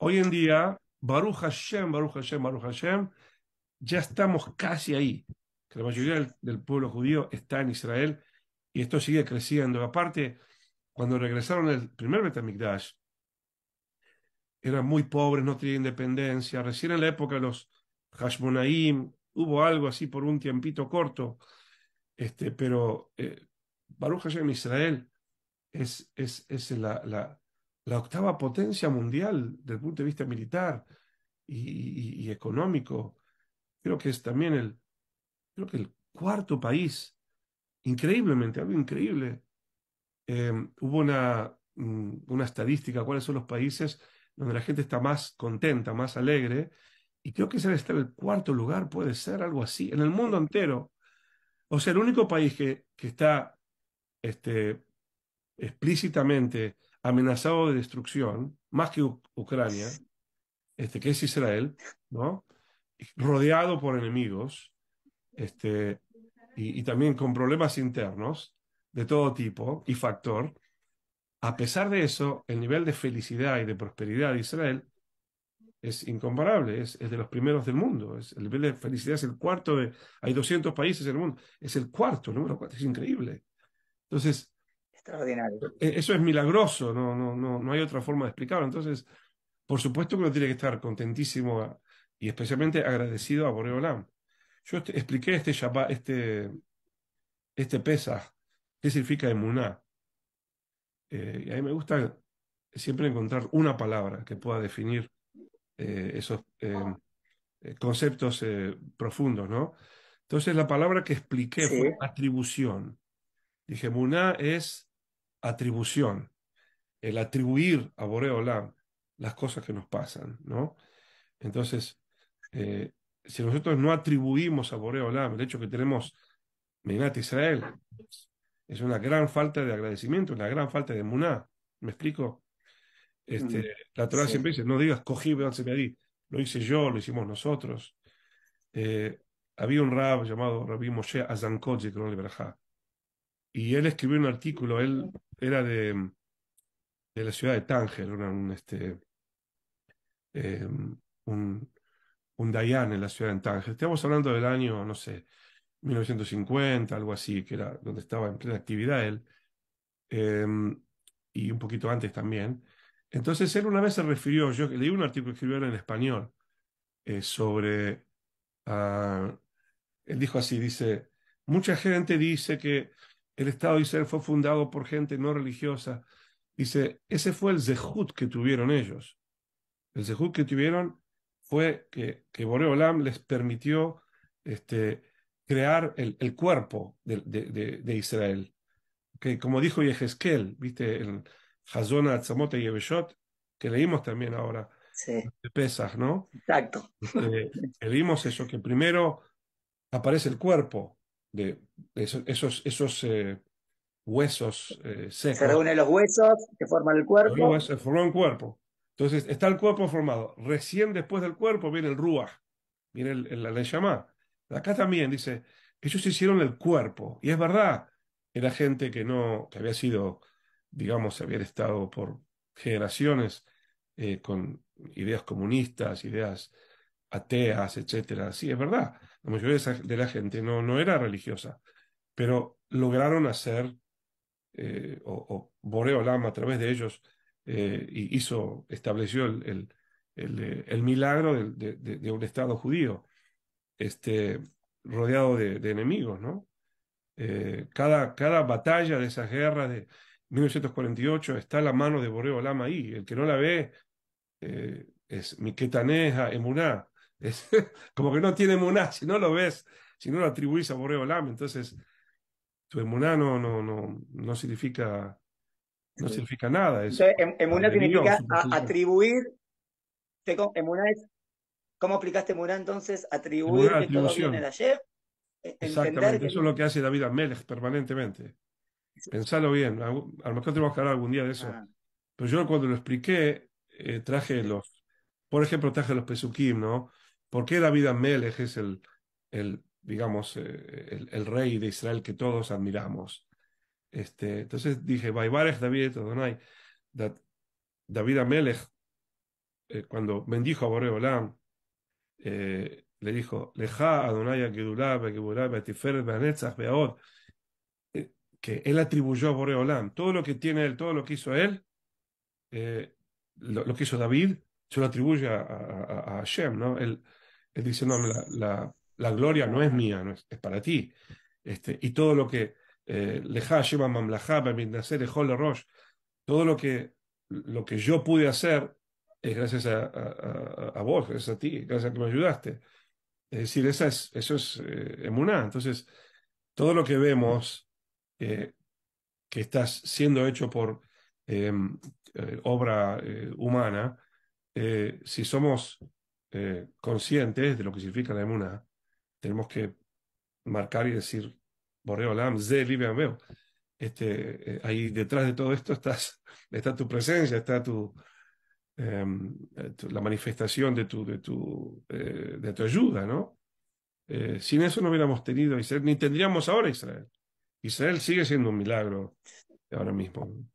Hoy en día, Baruch Hashem, Baruch Hashem, Baruch Hashem, ya estamos casi ahí, que la mayoría del, pueblo judío está en Israel y esto sigue creciendo. Aparte, cuando regresaron el primer Betamigdash, eran muy pobres, no tenían independencia. Recién en la época de los Hashmonaim hubo algo así por un tiempito corto, este, pero eh, Baruch Hashem Israel es, es, es la, la, la octava potencia mundial desde el punto de vista militar y, económico. Creo que es también el, creo que el cuarto país, increíblemente, algo increíble. Eh, hubo una, mm, una estadística, cuáles son los países donde la gente está más contenta, más alegre, y creo que ese estar en el cuarto lugar, puede ser algo así, en el mundo entero. O sea, el único país que, que está este, explícitamente amenazado de destrucción, más que Ucrania, este, que es Israel, ¿no? rodeado por enemigos este, y, también con problemas internos de todo tipo y factor. A pesar de eso, el nivel de felicidad y de prosperidad de Israel es incomparable, es, de los primeros del mundo. Es, el nivel de felicidad es el cuarto de. Hay 200 países en el mundo, es el cuarto, el número cuatro, es increíble. Entonces, e, eso es milagroso, no, no, no, no hay otra forma de explicarlo. Entonces, por supuesto que uno tiene que estar contentísimo y especialmente agradecido a Boreolam. Yo este, expliqué este Shabbat, este, este Pesaj, qué significa emuná. Eh, y a mí me gusta siempre encontrar una palabra que pueda definir eh, esos eh, eh, conceptos profundos, ¿no? Entonces la palabra que expliqué fue atribución. Dije, Muná es atribución, el atribuir a Boreolam las cosas que nos pasan, ¿no? Entonces, eh, si nosotros no atribuimos a Boreolam el hecho que tenemos Menat Israel, es una gran falta de agradecimiento, una gran falta de muná. ¿Me explico? Este, mm, la Torah siempre dice, no digas, cogí, se me Lo hice yo, lo hicimos nosotros. Eh, había un rab llamado Rabbi Moshe Azankot, y él escribió un artículo, él era de, de la ciudad de Tánger, un, este, em, un, un Dayan en la ciudad de Tánger. Estamos hablando del año, no sé, 1950, algo así, que era donde estaba en plena actividad él, em, y un poquito antes también. Entonces él una vez se refirió, yo leí un artículo que escribió en español eh, sobre, ah, él dijo así, dice, mucha gente dice que el Estado de Israel fue fundado por gente no religiosa. Dice, ese fue el zehut que tuvieron ellos. El zehut que tuvieron fue que, que Boreolam les permitió este, crear el, cuerpo de, Israel. Que como dijo Yehezkel, viste, en Hazona Atzamot y Yebeshot que leímos también ahora, sí. de Pesas, ¿no? Exacto. Este, leímos eso, que primero aparece el cuerpo, de esos, esos, eh, huesos eh, Se reúnen los huesos, que forman el cuerpo. se forman un cuerpo. Entonces está el cuerpo formado. Recién después del cuerpo viene el rúa viene el, el, la Acá también dice, ellos hicieron el cuerpo. Y es verdad, era gente que no, que había sido, digamos, había estado por generaciones eh, con ideas comunistas, ideas ateas, etcétera. Sí, es verdad. La mayoría de la gente no, no era religiosa, pero lograron hacer, eh, o, Boreo Lama a través de ellos eh, hizo, estableció el, el, el, eh, milagro de, un Estado judío, este, rodeado de, enemigos, ¿no? Eh, cada, cada batalla de esas guerras de 1948 está a la mano de Boreo Lama ahí. El que no la ve es Miquetaneja, Emuná. como que no tiene muná, si no lo ves, si no lo atribuís a Lam entonces tu emuná no, no, no, no significa no significa nada. Em-, emuná significa atribuir. emuná es, ¿Cómo aplicaste emuná entonces? Atribuir que todo viene de ayer. E-, Exactamente, eso es lo que hace David Amelech permanentemente. Pensalo bien, a, lo mejor tenemos que hablar algún día de eso. Ah. Pero yo cuando lo expliqué, eh, traje los, por ejemplo, traje los pesukim, ¿no? ¿Por qué David Amelech es el, el digamos, eh, el, rey de Israel que todos admiramos? Este, entonces dije, Baibarech David Adonai, David Amelech, eh, cuando bendijo a Borreolam eh, le dijo, Leja Adonai eh, que él atribuyó a Olam. todo lo que tiene él, todo lo que hizo él, lo, que hizo David, se lo atribuye a, Hashem, ¿no? Él, él dice, no, la, gloria no es mía, es, para ti. Este, y todo lo que eh, Lejá, a Mamlajá, todo lo que, lo que yo pude hacer es gracias a, a, vos, gracias a ti, gracias a que me ayudaste. Es decir, esa es, eso es eh, emuná. Entonces, todo lo que vemos que está siendo hecho por em, eh, obra humana, si somos eh, conscientes de lo que significa la emuna, tenemos que marcar y decir, Borreo Lam, Ze Libe Este, eh, ahí detrás de todo esto está tu presencia, está em, eh, tu, la manifestación de tu, de tu, de tu ayuda, ¿no? sin eso no hubiéramos tenido Israel, ni tendríamos ahora Israel. Israel sigue siendo un milagro ahora mismo.